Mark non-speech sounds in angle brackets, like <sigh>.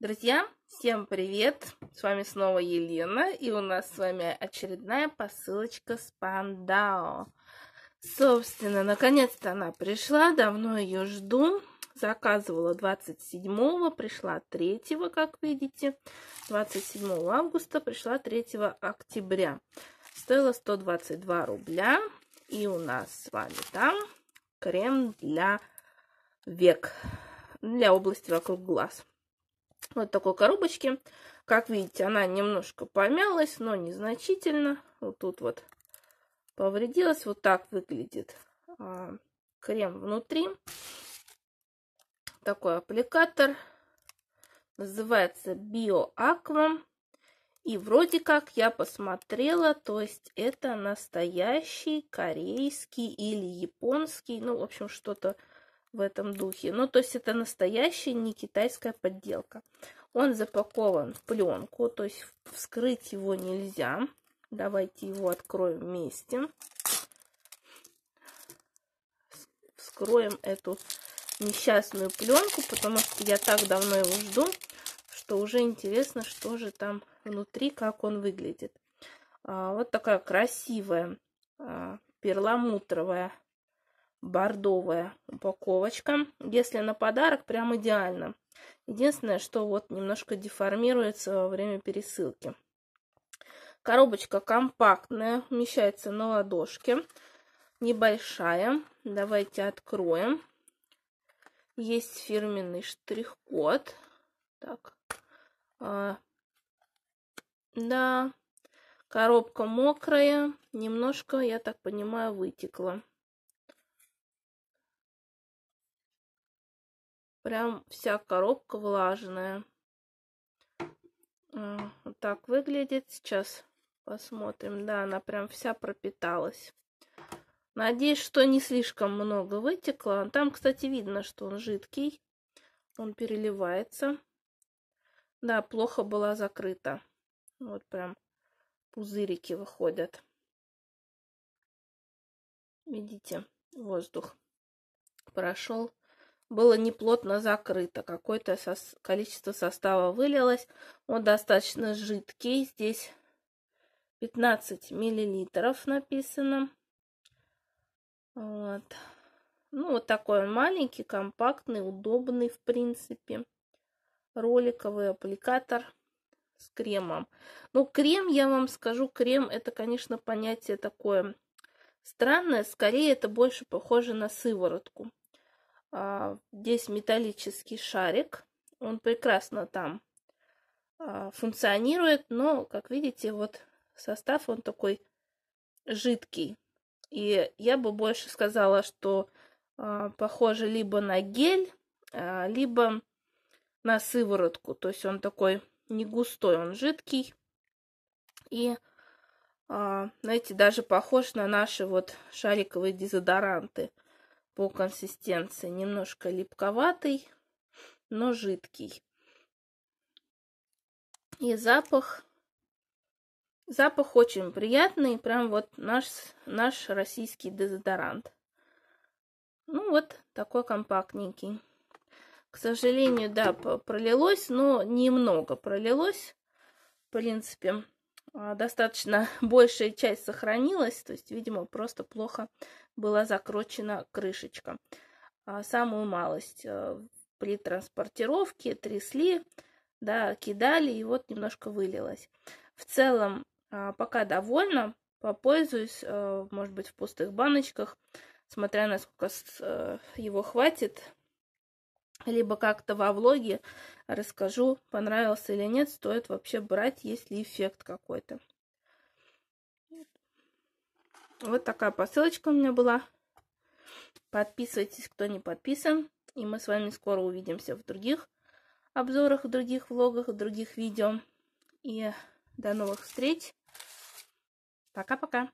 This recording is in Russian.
Друзья, всем привет! С вами снова Елена, и у нас с вами очередная посылочка с Пандао. Собственно, наконец-то она пришла, давно ее жду. Заказывала 27-го, пришла 3-го, как видите. 27 августа, пришла 3 октября. Стоила 122 рубля. И у нас с вами там крем для век, для области вокруг глаз вот такой коробочки. Как видите, она немножко помялась, но незначительно. Вот тут вот повредилась. Вот так выглядит а, крем внутри. Такой аппликатор. Называется Bio Aqua. И вроде как я посмотрела, то есть это настоящий корейский или японский, ну, в общем, что-то в этом духе. Ну, то есть это настоящая не китайская подделка. Он запакован в пленку, то есть вскрыть его нельзя. Давайте его откроем вместе. Вскроем эту несчастную пленку, потому что я так давно его жду, что уже интересно, что же там внутри, как он выглядит. А, вот такая красивая а, перламутровая бордовая упаковочка. Если на подарок, прям идеально. Единственное, что вот немножко деформируется во время пересылки. Коробочка компактная, вмещается на ладошке, небольшая. Давайте откроем. Есть фирменный штрих-код. Так. А, да, коробка мокрая, немножко, я так понимаю, вытекла. Прям вся коробка влажная. А, вот так выглядит сейчас. Посмотрим. Да, она прям вся пропиталась. Надеюсь, что не слишком много вытекло. Там, кстати, видно, что он жидкий. Он переливается. Да, плохо была закрыта. Вот прям пузырики выходят. Видите, воздух прошел было неплотно закрыто. Какое-то сос количество состава вылилось. Он достаточно жидкий. Здесь 15 миллилитров написано. Вот. Ну, вот такой он маленький, компактный, удобный, в принципе. Роликовый аппликатор с кремом. Ну, крем, я вам скажу, крем это, конечно, понятие такое странное. Скорее, это больше похоже на сыворотку. Здесь а, металлический шарик. Он прекрасно там а, функционирует, но, как видите, вот состав он такой жидкий. И я бы больше сказала, что а, похоже либо на гель, либо на сыворотку. То есть он такой не густой, он жидкий. И, знаете, даже похож на наши вот шариковые дезодоранты – по консистенции немножко липковатый, но жидкий. И запах. Запах очень приятный, прям вот наш, наш российский дезодорант. Ну вот такой компактненький. К сожалению, да, пролилось, но немного пролилось, в принципе. А, достаточно <laughs> большая часть сохранилась, то есть, видимо, просто плохо была закручена крышечка. А, самую малость э, при транспортировке трясли, да, кидали, и вот немножко вылилось. В целом, а, пока довольна, попользуюсь, э, может быть, в пустых баночках, смотря насколько э, его хватит, либо как-то во влоге расскажу, понравился или нет, стоит вообще брать, есть ли эффект какой-то. Вот такая посылочка у меня была. Подписывайтесь, кто не подписан. И мы с вами скоро увидимся в других обзорах, в других влогах, в других видео. И до новых встреч. Пока-пока.